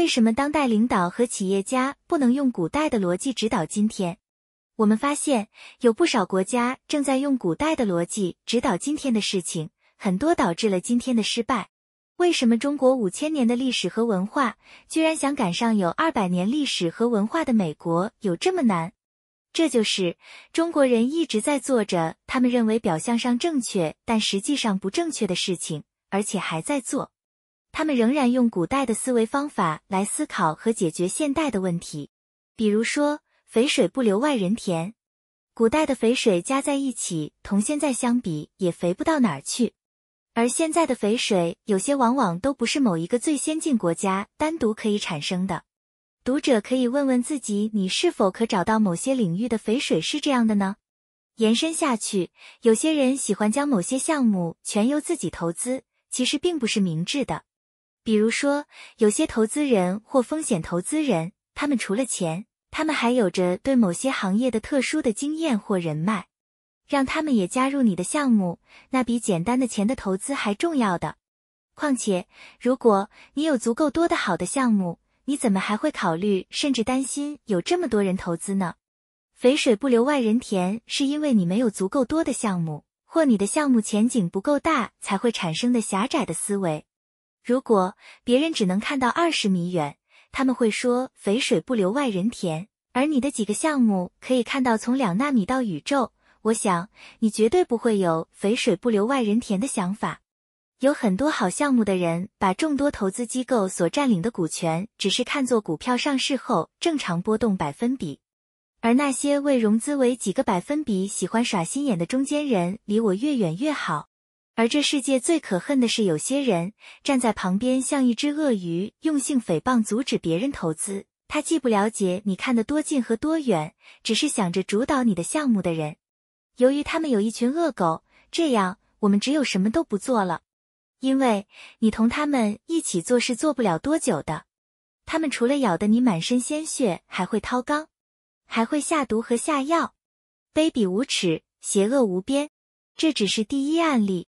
为什么当代领导和企业家不能用古代的逻辑指导今天？我们发现有不少国家正在用古代的逻辑指导今天的事情，很多导致了今天的失败。为什么中国五千年的历史和文化居然想赶上有二百年历史和文化的美国有这么难？这就是中国人一直在做着他们认为表象上正确但实际上不正确的事情，而且还在做。他们仍然用古代的思维方法来思考和解决现代的问题，比如说“肥水不流外人田”，古代的肥水加在一起，同现在相比也肥不到哪儿去。而现在的肥水，有些往往都不是某一个最先进国家单独可以产生的。读者可以问问自己，你是否可找到某些领域的肥水是这样的呢？延伸下去，有些人喜欢将某些项目全由自己投资，其实并不是明智的。比如说，有些投资人或风险投资人，他们除了钱，他们还有着对某些行业的特殊的经验或人脉，让他们也加入你的项目，那比简单的钱的投资还重要的。况且，如果你有足够多的好的项目，你怎么还会考虑甚至担心有这么多人投资呢？肥水不流外人田，是因为你没有足够多的项目，或你的项目前景不够大才会产生的狭窄的思维。如果别人只能看到二十米远，他们会说肥水不流外人田。而你的几个项目可以看到从两纳米到宇宙，我想你绝对不会有肥水不流外人田的想法。有很多好项目的人把众多投资机构所占领的股权，只是看作股票上市后正常波动百分比。而那些为融资为几个百分比喜欢耍心眼的中间人，离我越远越好。而这世界最可恨的是，有些人站在旁边，像一只鳄鱼，用性诽谤阻止别人投资。他既不了解你看得多近和多远，只是想着主导你的项目的人。由于他们有一群恶狗，这样我们只有什么都不做了，因为你同他们一起做事做不了多久的。他们除了咬得你满身鲜血，还会掏肛，还会下毒和下药，卑鄙无耻，邪恶无边。这只是第一案例。